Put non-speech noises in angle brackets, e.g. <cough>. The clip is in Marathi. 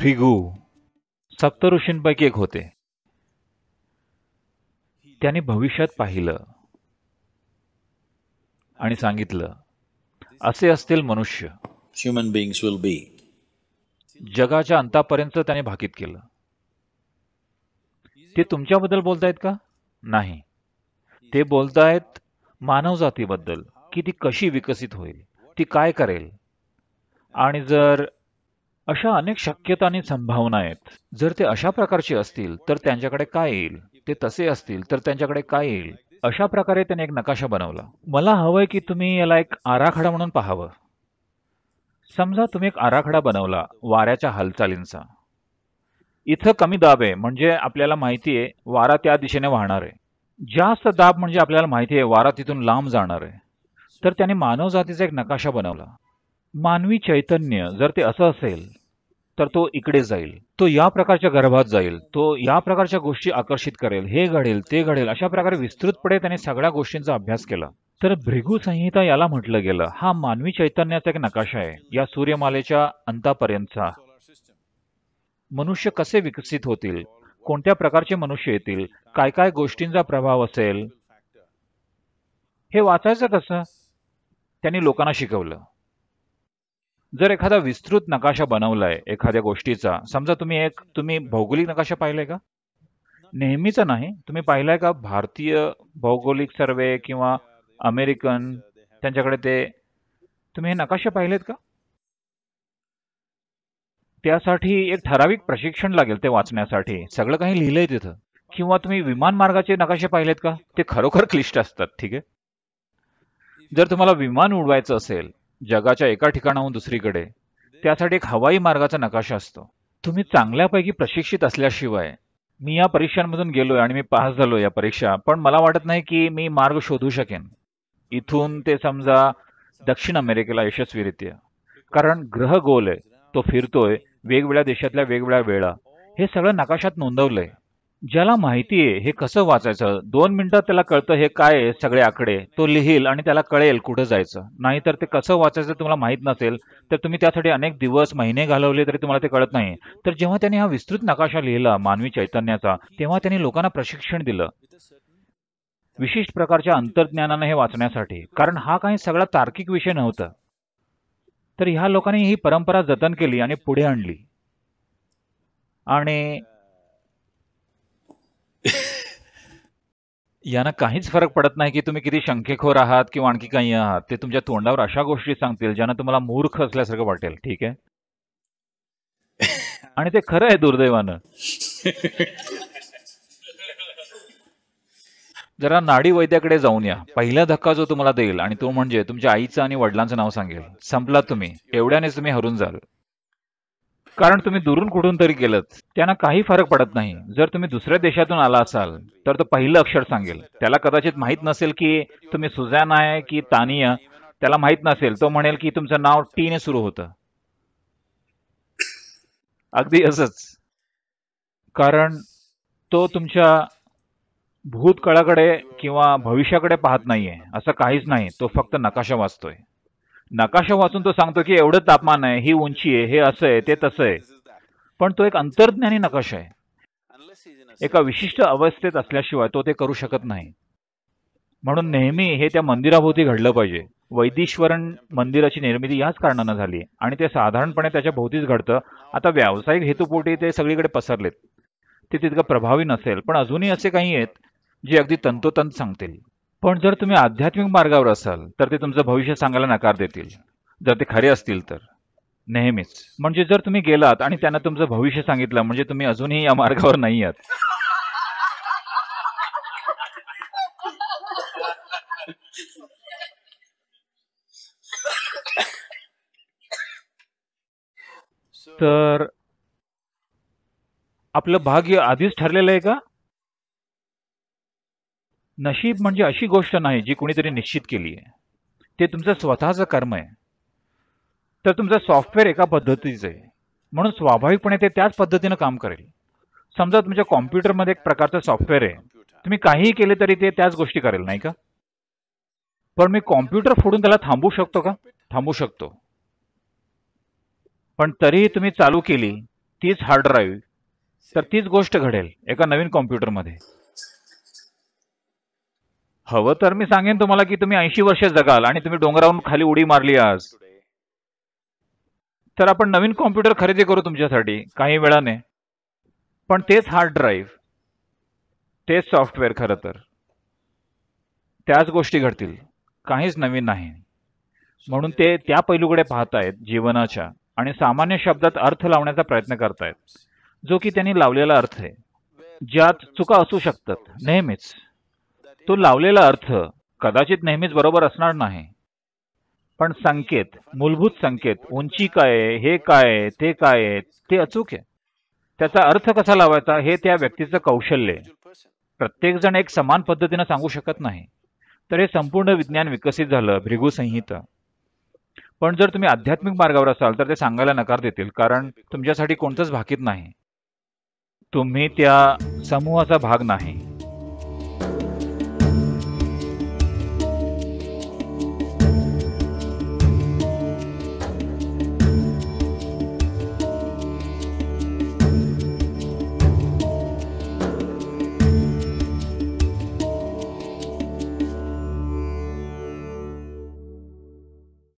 भृगू सप्तऋषींपैकी एक होते त्याने भविष्यात पाहिलं आणि सांगितलं असे असतील मनुष्य ह्युमन बिंग्स विल बी जगाच्या अंतापर्यंत त्याने भाकीत केलं ते तुमच्याबद्दल बोलतायत का नाही ते बोलतायत मानवजातीबद्दल की ती कशी विकसित होईल ती काय करेल आणि जर अशा अनेक शक्यता आणि संभावना आहेत जर ते अशा प्रकारचे असतील तर त्यांच्याकडे काय येईल ते तसे असतील तर त्यांच्याकडे काय येईल अशा प्रकारे त्याने एक नकाशा बनवला मला हवंय की तुम्ही याला एक आराखडा म्हणून पाहावं समजा तुम्ही एक आराखडा बनवला वाऱ्याच्या हालचालींचा इथं कमी दाब आहे म्हणजे आपल्याला माहिती आहे वारा त्या दिशेने वाहणार आहे जास्त दाब म्हणजे आपल्याला माहिती आहे वारा तिथून लांब जाणार आहे तर त्याने मानवजातीचा एक नकाशा बनवला मानवी चैतन्य जर ते असं असेल तर तो इकडे जाईल तो या प्रकारच्या गर्भात जाईल तो या प्रकारच्या गोष्टी आकर्षित करेल हे घडेल ते घडेल अशा प्रकारे विस्तृतपणे त्याने सगळ्या गोष्टींचा अभ्यास केला तर भृगू संहिता याला म्हटलं गेलं हा मानवी चैतन्याचा एक नकाशा आहे या सूर्यमालेच्या अंतापर्यंतचा मनुष्य कसे विकसित होतील कोणत्या प्रकारचे मनुष्य येतील काय काय गोष्टींचा प्रभाव असेल हे वाचायचं कसं त्यांनी लोकांना शिकवलं जर एखादा विस्तृत नकाशा बनवलाय एखाद्या गोष्टीचा समजा तुम्ही एक तुम्ही भौगोलिक नकाशा पाहिलाय का नेहमीच नाही तुम्ही पाहिलाय का भारतीय भौगोलिक सर्वे किंवा अमेरिकन त्यांच्याकडे ते तुम्ही हे नकाशे पाहिलेत का त्यासाठी एक ठराविक प्रशिक्षण लागेल ते वाचण्यासाठी सगळं काही लिहिलंय तिथं किंवा तुम्ही विमान मार्गाचे नकाशे पाहिलेत का ते खरोखर क्लिष्ट असतात ठीक आहे जर तुम्हाला विमान उडवायचं असेल जगाच्या एका ठिकाणाहून दुसरीकडे त्यासाठी एक हवाई मार्गाचा नकाशा असतो तुम्ही चांगल्यापैकी प्रशिक्षित असल्याशिवाय मी या परीक्षांमधून गेलोय आणि मी पास झालो या परीक्षा पण मला वाटत नाही की मी मार्ग शोधू शकेन इथून ते समजा दक्षिण अमेरिकेला यशस्वीरित्या कारण ग्रह गोल आहे तो फिरतोय वेगवेगळ्या देशातल्या वेगवेगळ्या वेळा हे सगळं नकाशात नोंदवलंय ज्याला आहे हे कसं वाचायचं दोन मिनिटात त्याला कळतं हे काय सगळे आकडे तो लिहील आणि त्याला कळेल कुठं जायचं नाहीतर ते कसं वाचायचं तुम्हाला माहीत नसेल तर तुम्ही त्यासाठी अनेक दिवस महिने घालवले तरी तुम्हाला ते कळत नाही तर जेव्हा त्यांनी हा विस्तृत नकाशा लिहिला मानवी चैतन्याचा तेव्हा त्यांनी लोकांना प्रशिक्षण दिलं विशिष्ट प्रकारच्या अंतर्ज्ञानानं हे वाचण्यासाठी कारण हा काही सगळा तार्किक विषय नव्हता तर ह्या लोकांनी ही परंपरा जतन केली आणि पुढे आणली आणि यांना काहीच फरक पडत नाही की तुम्ही किती शंकेखोर आहात किंवा आणखी काही आहात ते तुमच्या तोंडावर अशा गोष्टी सांगतील ज्यांना तुम्हाला मूर्ख असल्यासारखं वाटेल ठीक आहे <laughs> आणि ते खरं आहे दुर्दैवानं जरा नाडी वैद्याकडे जाऊन या पहिला धक्का जो तुम्हाला देईल आणि तो म्हणजे तुमच्या आईचं आणि वडिलांचं नाव सांगेल संपलात तुम्ही एवढ्याने तुम्ही हरून जाल कारण तुम्ही दुरून कुठून तरी गेलत त्यांना काही फरक पडत नाही जर तुम्ही दुसऱ्या देशातून आला असाल तर तो पहिलं अक्षर सांगेल त्याला कदाचित माहीत नसेल की तुम्ही सुजान आहे की तानिया त्याला माहीत नसेल तो म्हणेल की तुमचं नाव टी ने सुरू होतं अगदी असंच कारण तो तुमच्या भूतकाळाकडे किंवा भविष्याकडे पाहत नाहीये असं काहीच नाही तो फक्त नकाशा वाचतोय नकाशा वाचून तो सांगतो की एवढं तापमान आहे ही उंची आहे हे असं आहे ते तसं आहे पण तो एक अंतर्ज्ञानी नकाशा आहे एका विशिष्ट अवस्थेत असल्याशिवाय तो ते करू शकत नाही म्हणून नेहमी हे त्या मंदिराभोवती घडलं पाहिजे वैदीश्वरण मंदिराची निर्मिती याच कारणानं झाली आणि ते साधारणपणे त्याच्या भोवतीच घडतं आता व्यावसायिक हेतूपोटी ते सगळीकडे पसरलेत ते तितकं प्रभावी नसेल पण अजूनही असे काही आहेत जे अगदी तंतोतंत सांगतील पण जर तुम्ही आध्यात्मिक मार्गावर असाल तर ते तुमचं भविष्य सांगायला नकार देतील जर ते खरे असतील तर नेहमीच म्हणजे जर तुम्ही गेलात आणि त्यांना तुमचं भविष्य सांगितलं म्हणजे तुम्ही अजूनही या मार्गावर नाही आहात तर आपलं भाग्य आधीच ठरलेलं आहे का नशीब म्हणजे अशी गोष्ट नाही जी कुणीतरी निश्चित केली आहे ते तुमचं स्वतःचं कर्म आहे तर तुमचं सॉफ्टवेअर एका पद्धतीचं आहे म्हणून स्वाभाविकपणे ते त्याच पद्धतीनं काम करेल समजा तुमच्या कॉम्प्युटरमध्ये एक प्रकारचं सॉफ्टवेअर आहे तुम्ही काहीही केले तरी ते त्याच गोष्टी करेल नाही का पण मी कॉम्प्युटर फोडून त्याला थांबवू शकतो का थांबू शकतो पण तरीही तुम्ही चालू केली तीच हार्ड ड्राईव्ह तर तीच गोष्ट घडेल एका नवीन कॉम्प्युटरमध्ये हवं तर मी सांगेन तुम्हाला की तुम्ही ऐंशी वर्ष जगाल आणि तुम्ही डोंगरावरून खाली उडी मारली आज तर आपण नवीन कॉम्प्युटर खरेदी करू तुमच्यासाठी काही वेळाने पण तेच हार्ड ड्राईव्ह तेच सॉफ्टवेअर खरं तर त्याच गोष्टी घडतील काहीच नवीन नाही म्हणून ते त्या पैलूकडे पाहतायत जीवनाच्या आणि सामान्य शब्दात अर्थ लावण्याचा प्रयत्न करतायत जो की त्यांनी लावलेला अर्थ आहे ज्यात चुका असू शकतात नेहमीच तो लावलेला अर्थ कदाचित नेहमीच बरोबर असणार नाही पण संकेत मूलभूत संकेत उंची काय हे काय ते काय ते अचूक आहे त्याचा अर्थ कसा लावायचा हे त्या व्यक्तीचं कौशल्य प्रत्येक जण एक समान पद्धतीनं सांगू शकत नाही तर हे संपूर्ण विज्ञान विकसित झालं भृगुसंहिता पण जर तुम्ही आध्यात्मिक मार्गावर असाल तर ते सांगायला नकार देतील कारण तुमच्यासाठी कोणतंच भाकीत नाही तुम्ही त्या समूहाचा भाग नाही